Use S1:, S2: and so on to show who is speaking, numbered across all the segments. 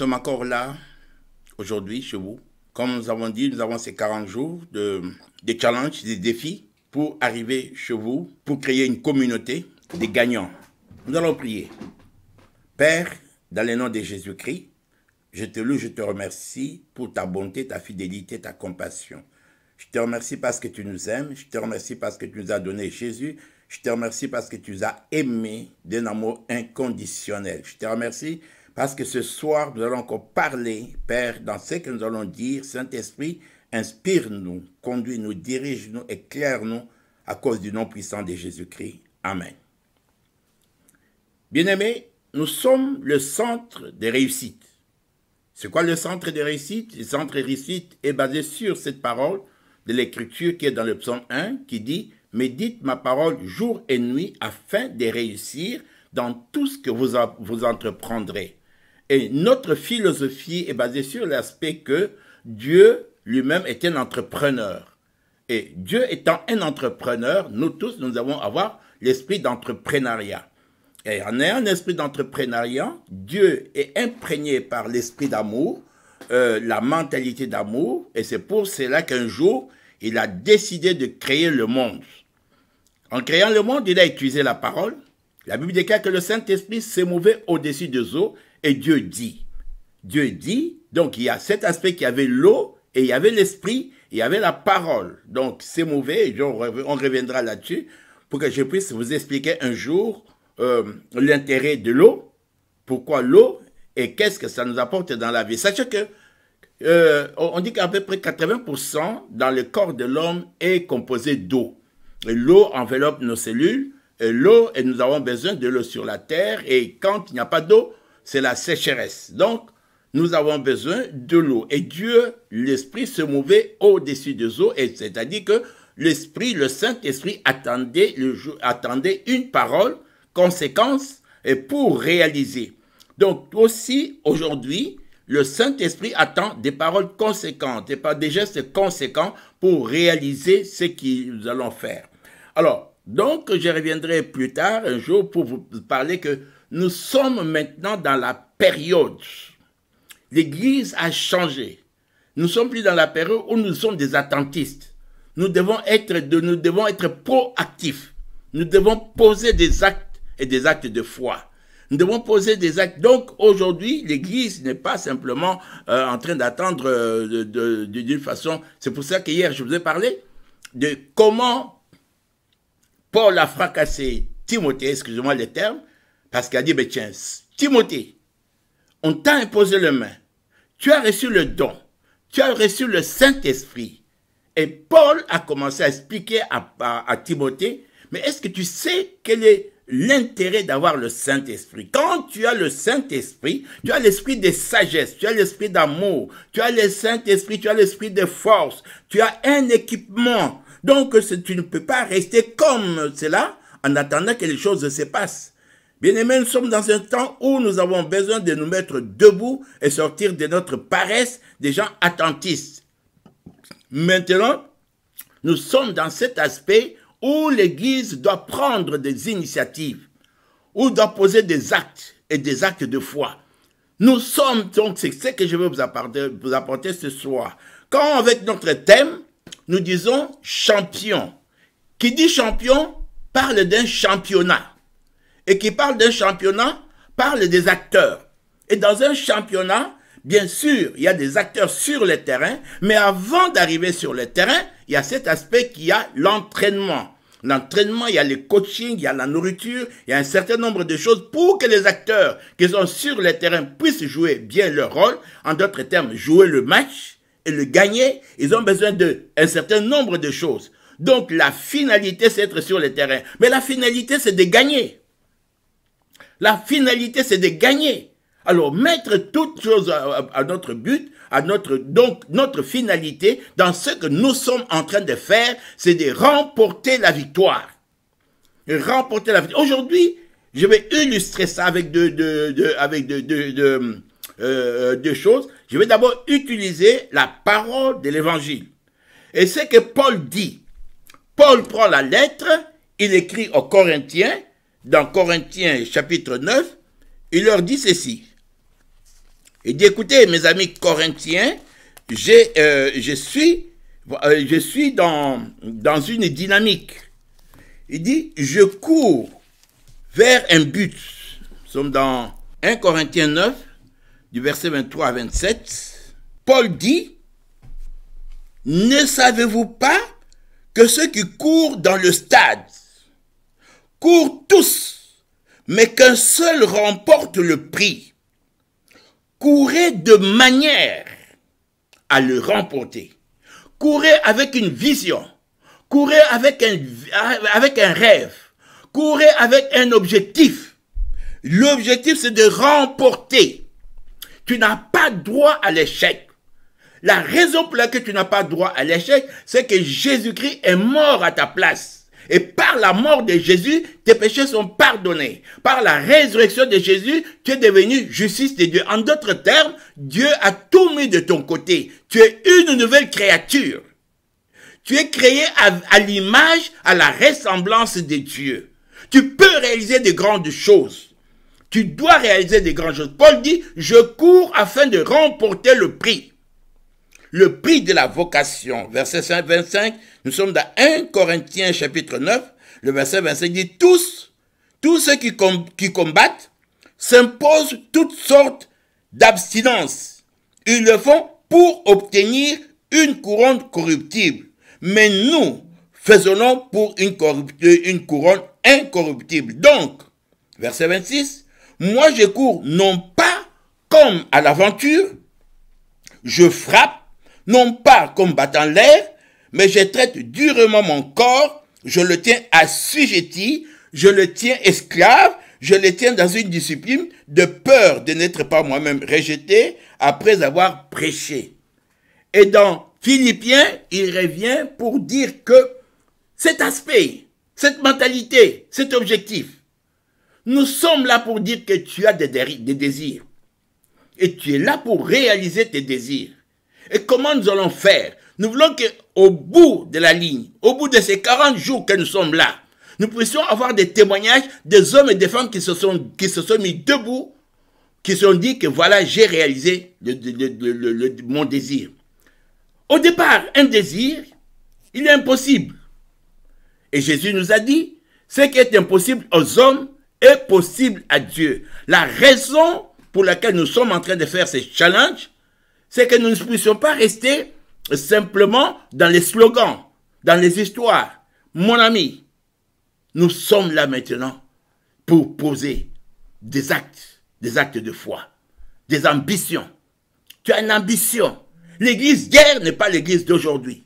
S1: sommes encore là, aujourd'hui, chez vous. Comme nous avons dit, nous avons ces 40 jours de, de challenges, des défis pour arriver chez vous, pour créer une communauté des gagnants. Nous allons prier. Père, dans le nom de Jésus-Christ, je te loue, je te remercie pour ta bonté, ta fidélité, ta compassion. Je te remercie parce que tu nous aimes. Je te remercie parce que tu nous as donné Jésus. Je te remercie parce que tu nous as aimés d'un amour inconditionnel. Je te remercie parce que ce soir, nous allons encore parler, Père, dans ce que nous allons dire. Saint-Esprit, inspire-nous, conduis-nous, dirige-nous, éclaire-nous à cause du nom puissant de Jésus-Christ. Amen. Bien-aimés, nous sommes le centre des réussites. C'est quoi le centre des réussites Le centre des réussites est basé sur cette parole de l'Écriture qui est dans le psaume 1 qui dit « Médite ma parole jour et nuit afin de réussir dans tout ce que vous, vous entreprendrez. » Et notre philosophie est basée sur l'aspect que Dieu lui-même est un entrepreneur. Et Dieu étant un entrepreneur, nous tous, nous avons avoir l'esprit d'entrepreneuriat. Et en ayant un esprit d'entrepreneuriat, Dieu est imprégné par l'esprit d'amour, euh, la mentalité d'amour, et c'est pour cela qu'un jour, il a décidé de créer le monde. En créant le monde, il a utilisé la parole. La Bible déclare que le Saint-Esprit s'est mouvé au-dessus des eaux et Dieu dit. Dieu dit, donc il y a cet aspect qu'il y avait l'eau et il y avait l'esprit, il y avait la parole. Donc c'est mauvais, on reviendra là-dessus pour que je puisse vous expliquer un jour euh, l'intérêt de l'eau, pourquoi l'eau et qu'est-ce que ça nous apporte dans la vie. Sachez que euh, on dit qu'à peu près 80% dans le corps de l'homme est composé d'eau. L'eau enveloppe nos cellules, l'eau, et nous avons besoin de l'eau sur la terre, et quand il n'y a pas d'eau, c'est la sécheresse. Donc, nous avons besoin de l'eau. Et Dieu, l'Esprit, se mouvait au-dessus des eaux, c'est-à-dire que l'Esprit, le Saint-Esprit attendait, le, attendait une parole, conséquence, et pour réaliser. Donc aussi, aujourd'hui, le Saint-Esprit attend des paroles conséquentes et pas des gestes conséquents pour réaliser ce que nous allons faire. Alors, donc, je reviendrai plus tard, un jour, pour vous parler que nous sommes maintenant dans la période. L'Église a changé. Nous sommes plus dans la période où nous sommes des attentistes. Nous devons être, nous devons être proactifs. Nous devons poser des actes et des actes de foi. Nous devons poser des actes. Donc aujourd'hui, l'Église n'est pas simplement euh, en train d'attendre euh, de d'une façon. C'est pour ça qu'hier, je vous ai parlé de comment Paul a fracassé Timothée, excusez-moi les termes, parce qu'il a dit, tiens, Timothée, on t'a imposé le main, tu as reçu le don, tu as reçu le Saint-Esprit. Et Paul a commencé à expliquer à, à Timothée, mais est-ce que tu sais quel est l'intérêt d'avoir le Saint-Esprit. Quand tu as le Saint-Esprit, tu as l'esprit de sagesse, tu as l'esprit d'amour, tu as le Saint-Esprit, tu as l'esprit de force, tu as un équipement. Donc, tu ne peux pas rester comme cela en attendant que les choses se passent. Bien-aimés, nous sommes dans un temps où nous avons besoin de nous mettre debout et sortir de notre paresse des gens attentistes. Maintenant, nous sommes dans cet aspect où l'Église doit prendre des initiatives, où doit poser des actes et des actes de foi. Nous sommes donc, c'est ce que je vais vous apporter ce soir. Quand avec notre thème, nous disons champion. Qui dit champion parle d'un championnat et qui parle d'un championnat parle des acteurs. Et dans un championnat, bien sûr, il y a des acteurs sur le terrain, mais avant d'arriver sur le terrain, il y a cet aspect qui a l'entraînement. L'entraînement, il y a le coaching, il y a la nourriture, il y a un certain nombre de choses pour que les acteurs qui sont sur le terrain puissent jouer bien leur rôle. En d'autres termes, jouer le match et le gagner, ils ont besoin d'un certain nombre de choses. Donc la finalité, c'est être sur le terrain. Mais la finalité, c'est de gagner. La finalité, c'est de gagner. Alors, mettre toutes choses à, notre but, à notre, donc, notre finalité, dans ce que nous sommes en train de faire, c'est de remporter la victoire. Remporter la victoire. Aujourd'hui, je vais illustrer ça avec deux, avec euh, euh, deux choses. Je vais d'abord utiliser la parole de l'évangile. Et c'est que Paul dit. Paul prend la lettre, il écrit aux Corinthiens, dans Corinthiens chapitre 9, il leur dit ceci. Il dit, écoutez, mes amis corinthiens, euh, je, suis, euh, je suis dans, dans une dynamique. Il dit, je cours vers un but. Nous sommes dans 1 Corinthiens 9, du verset 23 à 27. Paul dit, ne savez-vous pas que ceux qui courent dans le stade Cours tous, mais qu'un seul remporte le prix. Courez de manière à le remporter. Courez avec une vision. Courez avec un, avec un rêve. Courez avec un objectif. L'objectif, c'est de remporter. Tu n'as pas droit à l'échec. La raison pour laquelle tu n'as pas droit à l'échec, c'est que Jésus-Christ est mort à ta place. Et par la mort de Jésus, tes péchés sont pardonnés. Par la résurrection de Jésus, tu es devenu justice de Dieu. En d'autres termes, Dieu a tout mis de ton côté. Tu es une nouvelle créature. Tu es créé à, l'image, à la ressemblance de Dieu. Tu peux réaliser de grandes choses. Tu dois réaliser des grandes choses. Paul dit, je cours afin de remporter le prix le prix de la vocation. Verset 25, nous sommes dans 1 Corinthiens chapitre 9, le verset 25 dit, tous, tous ceux qui, combattent s'imposent toutes sortes d'abstinences. Ils le font pour obtenir une couronne corruptible. Mais nous faisons pour une couronne incorruptible. Donc, verset 26, moi je cours non pas comme à l'aventure, je frappe non pas comme battant l'air, mais je traite durement mon corps, je le tiens assujetti, je le tiens esclave, je le tiens dans une discipline de peur de n'être pas moi-même rejeté après avoir prêché. Et dans Philippiens, il revient pour dire que cet aspect, cette mentalité, cet objectif, nous sommes là pour dire que tu as des, désirs. Et tu es là pour réaliser tes désirs. Et comment nous allons faire Nous voulons que, au bout de la ligne, au bout de ces 40 jours que nous sommes là, nous puissions avoir des témoignages des hommes et des femmes qui se sont, qui se sont mis debout, qui se sont dit que voilà, j'ai réalisé mon désir. Au départ, un désir, il est impossible. Et Jésus nous a dit, ce qui est impossible aux hommes est possible à Dieu. La raison pour laquelle nous sommes en train de faire ces challenge, c'est que nous ne puissions pas rester simplement dans les slogans, dans les histoires. Mon ami, nous sommes là maintenant pour poser des actes, des actes de foi, des ambitions. Tu as une ambition. L'église d'hier n'est pas l'église d'aujourd'hui.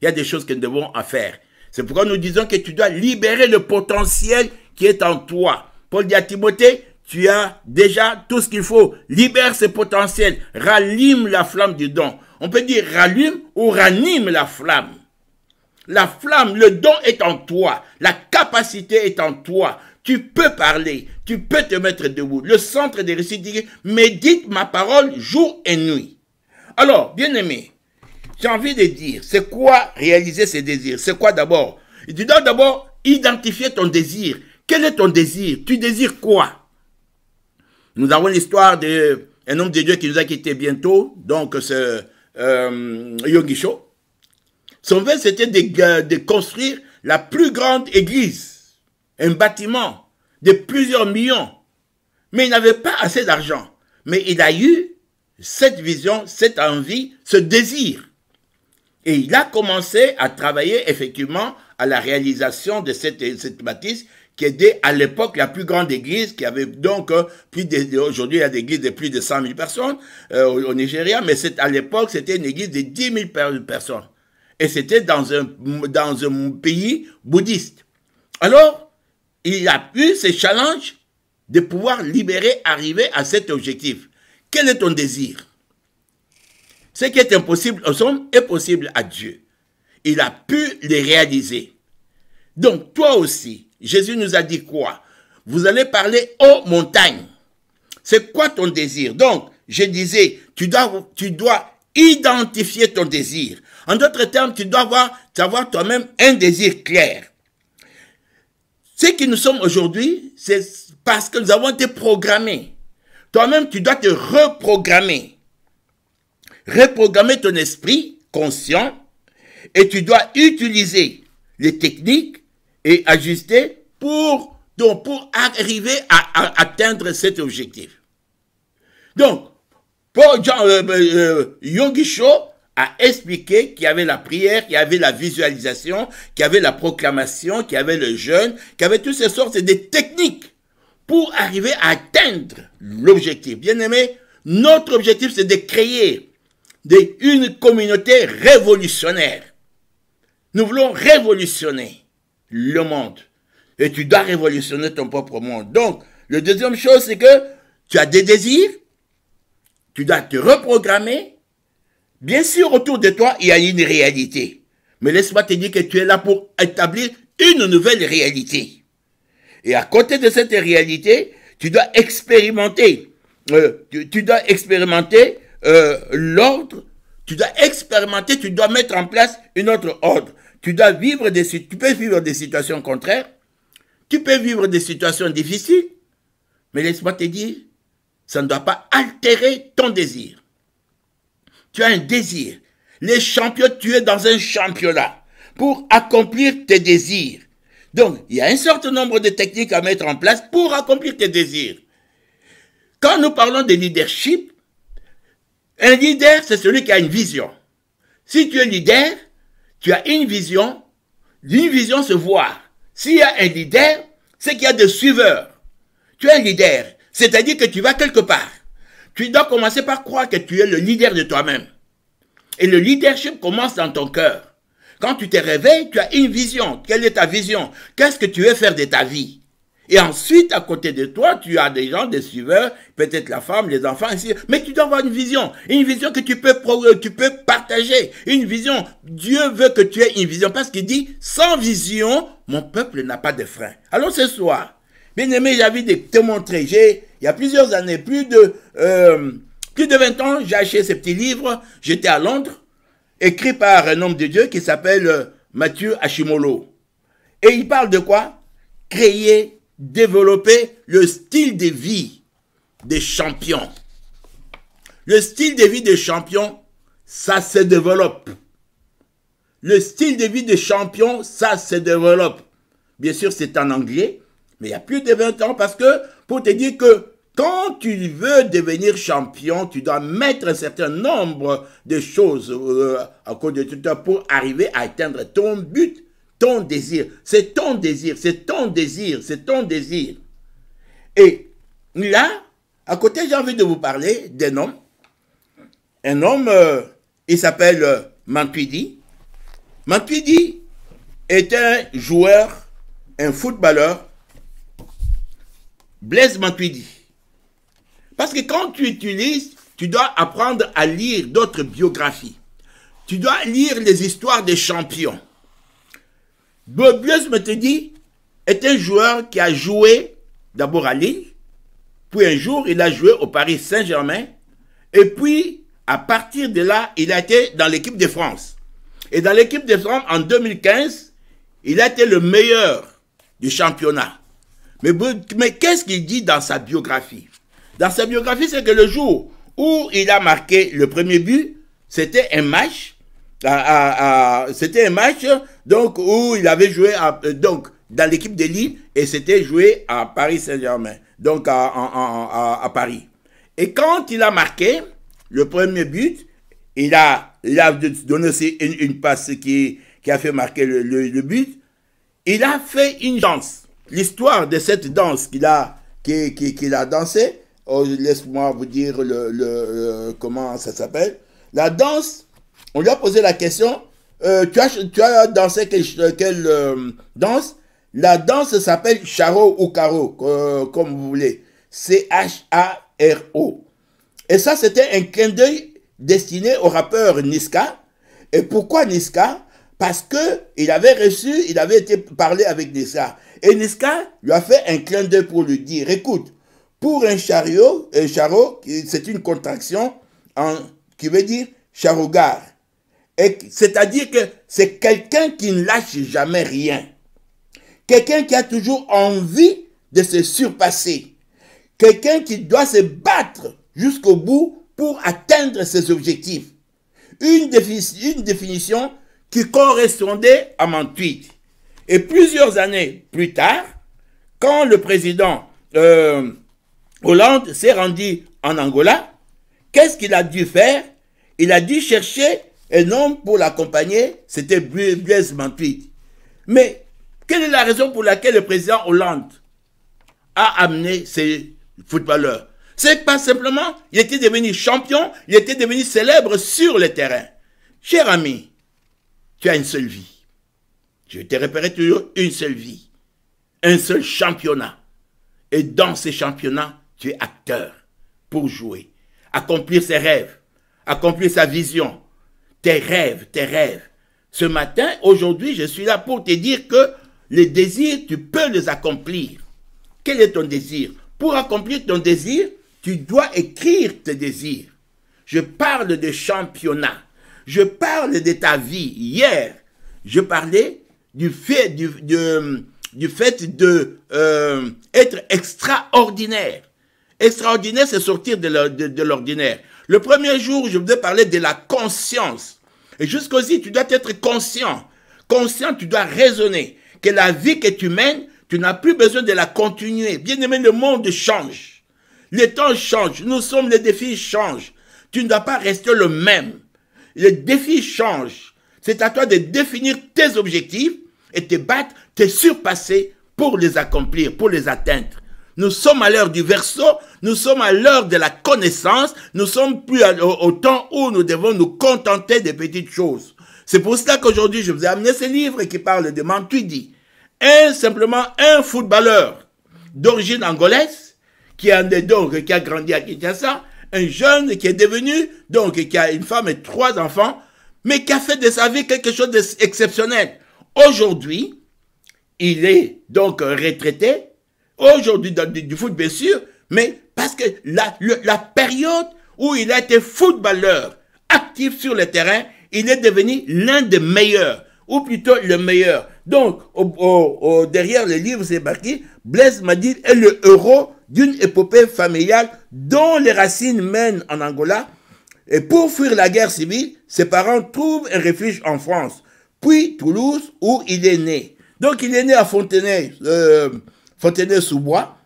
S1: Il y a des choses que nous devons faire. C'est pourquoi nous disons que tu dois libérer le potentiel qui est en toi. Paul dit à Timothée, tu as déjà tout ce qu'il faut. Libère ce potentiel. Rallume la flamme du don. On peut dire rallume ou ranime la flamme. La flamme, le don est en toi. La capacité est en toi. Tu peux parler. Tu peux te mettre debout. Le centre des récits dit, médite ma parole jour et nuit. Alors, bien aimé, j'ai envie de dire, c'est quoi réaliser ses désirs C'est quoi d'abord Tu dois d'abord identifier ton désir. Quel est ton désir Tu désires quoi nous avons l'histoire d'un homme de Dieu qui nous a quittés bientôt, donc ce euh, euh Son vœu, c'était de, construire la plus grande église, un bâtiment de plusieurs millions. Mais il n'avait pas assez d'argent. Mais il a eu cette vision, cette envie, ce désir. Et il a commencé à travailler effectivement à la réalisation de cette, cette bâtisse qui était à l'époque la plus grande église, qui avait donc euh, plus aujourd'hui il y a des églises de plus de 100 000 personnes euh, au Nigeria, mais c'est à l'époque c'était une église de 10 000 personnes et c'était dans un dans un pays bouddhiste. Alors il a eu ce challenge de pouvoir libérer, arriver à cet objectif. Quel est ton désir Ce qui est impossible aux hommes est possible à Dieu. Il a pu le réaliser. Donc toi aussi, Jésus nous a dit quoi Vous allez parler aux montagnes. C'est quoi ton désir Donc, je disais, tu dois, tu dois identifier ton désir. En d'autres termes, tu dois avoir, toi-même un désir clair. Ce qui nous sommes aujourd'hui, c'est parce que nous avons été programmés. Toi-même, tu dois te reprogrammer. Reprogrammer ton esprit conscient et tu dois utiliser les techniques et ajuster pour, donc pour arriver à, atteindre cet objectif. Donc, Paul euh, euh, euh, Yogi a expliqué qu'il y avait la prière, qu'il y avait la visualisation, qu'il y avait la proclamation, qu'il y avait le jeûne, qu'il y avait toutes ces sortes de techniques pour arriver à atteindre l'objectif. Bien aimé, notre objectif, c'est de créer une communauté révolutionnaire. Nous voulons révolutionner le monde. Et tu dois révolutionner ton propre monde. Donc, la deuxième chose, c'est que tu as des désirs, tu dois te reprogrammer. Bien sûr, autour de toi, il y a une réalité. Mais laisse-moi te dire que tu es là pour établir une nouvelle réalité. Et à côté de cette réalité, tu dois expérimenter. Euh, tu, dois expérimenter euh, l'ordre. Tu dois expérimenter, tu dois mettre en place une autre ordre tu dois vivre des, tu peux vivre des situations contraires, tu peux vivre des situations difficiles, mais laisse-moi te dire, ça ne doit pas altérer ton désir. Tu as un désir. Les champions, tu es dans un championnat pour accomplir tes désirs. Donc, il y a un certain nombre de techniques à mettre en place pour accomplir tes désirs. Quand nous parlons de leadership, un leader, c'est celui qui a une vision. Si tu es leader, tu as une vision, une vision se voit. S'il y a un leader, c'est qu'il y a des suiveurs. Tu es un leader, c'est-à-dire que tu vas quelque part. Tu dois commencer par croire que tu es le leader de toi-même. Et le leadership commence dans ton cœur. Quand tu te réveilles, tu as une vision. Quelle est ta vision Qu'est-ce que tu veux faire de ta vie et ensuite, à côté de toi, tu as des gens, des suiveurs, peut-être la femme, les enfants, ainsi. Mais tu dois avoir une vision. Une vision que tu peux, partager. Une vision. Dieu veut que tu aies une vision parce qu'il dit, sans vision, mon peuple n'a pas de frein. Alors ce soir, bien aimé, j'ai envie de te montrer. J'ai, il y a plusieurs années, plus de, euh, plus de 20 ans, j'ai acheté ce petit livre. J'étais à Londres, écrit par un homme de Dieu qui s'appelle euh, Mathieu Hachimolo. Et il parle de quoi? Créer développer le style de vie des champions. Le style de vie des champions, ça se développe. Le style de vie des champions, ça se développe. Bien sûr, c'est en anglais, mais il y a plus de 20 ans parce que, pour te dire que quand tu veux devenir champion, tu dois mettre un certain nombre de choses euh, à côté de toi pour arriver à atteindre ton but ton désir, c'est ton désir, c'est ton désir, c'est ton désir. Et là, à côté, j'ai envie de vous parler d'un homme. Un homme, euh, il s'appelle euh, Mantuidi. Mantuidi est un joueur, un footballeur. Blaise Mantuidi. Parce que quand tu utilises, tu dois apprendre à lire d'autres biographies. Tu dois lire les histoires des champions te dit, est un joueur qui a joué d'abord à Lille, puis un jour il a joué au Paris Saint-Germain, et puis à partir de là, il a été dans l'équipe de France. Et dans l'équipe de France, en 2015, il a été le meilleur du championnat. Mais, mais qu'est-ce qu'il dit dans sa biographie Dans sa biographie, c'est que le jour où il a marqué le premier but, c'était un match c'était un match donc où il avait joué euh, donc dans l'équipe de Lille et c'était joué à Paris Saint-Germain, donc à, Paris. Et quand il a marqué le premier but, il a, il donné aussi une, passe qui, qui a fait marquer le, le, but. Il a fait une danse. L'histoire de cette danse qu'il a, qu'il a dansée, oh, laisse-moi vous dire le, le, euh, comment ça s'appelle. La danse on lui a posé la question, euh, tu, as, tu, as, dansé quelle, quelle euh, danse La danse s'appelle charo ou caro, comme vous voulez. C-H-A-R-O. Et ça, c'était un clin d'œil destiné au rappeur Niska. Et pourquoi Niska Parce que il avait reçu, il avait été parlé avec Niska. Et Niska lui a fait un clin d'œil pour lui dire, écoute, pour un chariot, un charot, c'est une contraction en, qui veut dire charogar. C'est-à-dire que c'est quelqu'un qui ne lâche jamais rien. Quelqu'un qui a toujours envie de se surpasser. Quelqu'un qui doit se battre jusqu'au bout pour atteindre ses objectifs. Une, définition qui correspondait à mon tweet. Et plusieurs années plus tard, quand le président euh, Hollande s'est rendu en Angola, qu'est-ce qu'il a dû faire Il a dû chercher et non, pour l'accompagner, c'était Blaise Mantui. Mais quelle est la raison pour laquelle le président Hollande a amené ces footballeurs C'est pas simplement, il était devenu champion, il était devenu célèbre sur le terrain. Cher ami, tu as une seule vie. Je te repéré toujours une seule vie, un seul championnat. Et dans ces championnats, tu es acteur pour jouer, accomplir ses rêves, accomplir sa vision, tes rêves, tes rêves. Ce matin, aujourd'hui, je suis là pour te dire que les désirs, tu peux les accomplir. Quel est ton désir Pour accomplir ton désir, tu dois écrire tes désirs. Je parle de championnat. Je parle de ta vie. Hier, je parlais du fait du, fait de euh, être extraordinaire. Extraordinaire, c'est sortir de l'ordinaire. Le premier jour, je voudrais parler de la conscience. Et jusqu'ici, tu dois être conscient. Conscient, tu dois raisonner que la vie que tu mènes, tu n'as plus besoin de la continuer. Bien aimé, le monde change. Les temps changent. Nous sommes, les défis changent. Tu ne dois pas rester le même. Les défis changent. C'est à toi de définir tes objectifs et te battre, te surpasser pour les accomplir, pour les atteindre. Nous sommes à l'heure du verso, nous sommes à l'heure de la connaissance, nous sommes plus à, au, temps où nous devons nous contenter des petites choses. C'est pour cela qu'aujourd'hui, je vous ai amené ce livre qui parle de Mantuidi. Un, simplement un footballeur d'origine angolaise, qui, a, donc, qui a grandi à Kinshasa, un jeune qui est devenu, donc, qui a une femme et trois enfants, mais qui a fait de sa vie quelque chose d'exceptionnel. Aujourd'hui, il est donc retraité, aujourd'hui du, foot, bien sûr, mais parce que la, la période où il a été footballeur actif sur le terrain, il est devenu l'un des meilleurs, ou plutôt le meilleur. Donc, derrière le livre, c'est marqué, Blaise Madid est le héros d'une épopée familiale dont les racines mènent en Angola. Et pour fuir la guerre civile, ses parents trouvent un refuge en France, puis Toulouse, où il est né. Donc, il est né à Fontenay, euh, Fontenay-sous-Bois,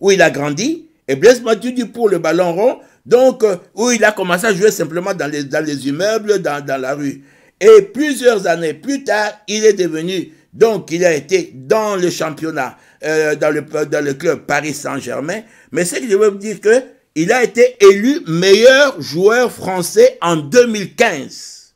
S1: où il a grandi, et Blaise mathieu pour le ballon rond, donc euh, où il a commencé à jouer simplement dans les, les immeubles, dans, la rue. Et plusieurs années plus tard, il est devenu, donc il a été dans le championnat, euh, dans, le, dans le club Paris Saint-Germain. Mais ce que je veux vous dire que il a été élu meilleur joueur français en 2015.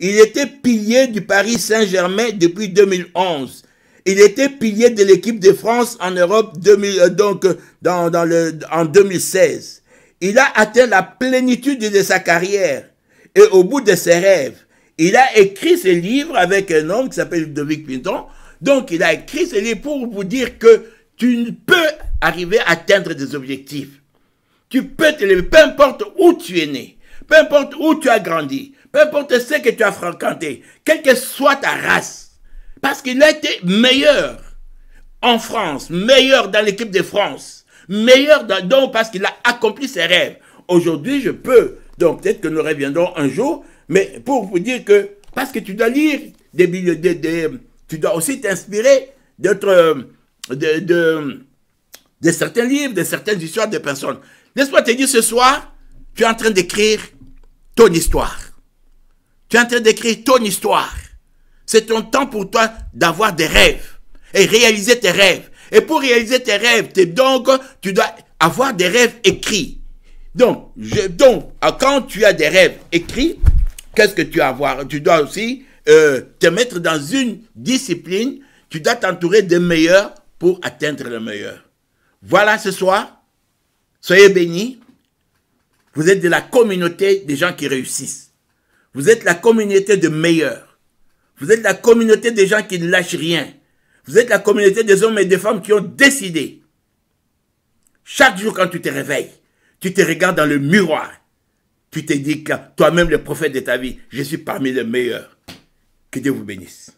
S1: Il était pilier du Paris Saint-Germain depuis 2011. Il était pilier de l'équipe de France en Europe 2000, euh, donc, euh, dans, le, en 2016. Il a atteint la plénitude de sa carrière et au bout de ses rêves. Il a écrit ce livre avec un homme qui s'appelle David Pinton. Donc, il a écrit ce livre pour vous dire que tu peux arriver à atteindre des objectifs. Tu peux te lever, peu importe où tu es né, peu importe où tu as grandi, peu importe ce que tu as fréquenté, quelle que soit ta race parce qu'il a été meilleur en France, meilleur dans l'équipe de France, meilleur donc parce qu'il a accompli ses rêves. Aujourd'hui, je peux, donc peut-être que nous reviendrons un jour, mais pour vous dire que, parce que tu dois lire des, des, tu dois aussi t'inspirer d'autres, de, de, certains livres, de certaines histoires de personnes. nest Laisse-moi te dire ce soir, tu es en train d'écrire ton histoire. Tu es en train d'écrire ton histoire. C'est ton temps pour toi d'avoir des rêves et réaliser tes rêves. Et pour réaliser tes rêves, donc, tu dois avoir des rêves écrits. Donc, je, donc ah, quand tu as des rêves écrits, qu'est-ce que tu as à voir Tu dois aussi euh, te mettre dans une discipline. Tu dois t'entourer des meilleurs pour atteindre le meilleur. Voilà ce soir. Soyez bénis. Vous êtes de la communauté des gens qui réussissent. Vous êtes la communauté des meilleurs. Vous êtes la communauté des gens qui ne lâchent rien. Vous êtes la communauté des hommes et des femmes qui ont décidé. Chaque jour quand tu te réveilles, tu te regardes dans le miroir. Tu te dis que toi-même le prophète de ta vie, je suis parmi les meilleurs. Que Dieu vous bénisse.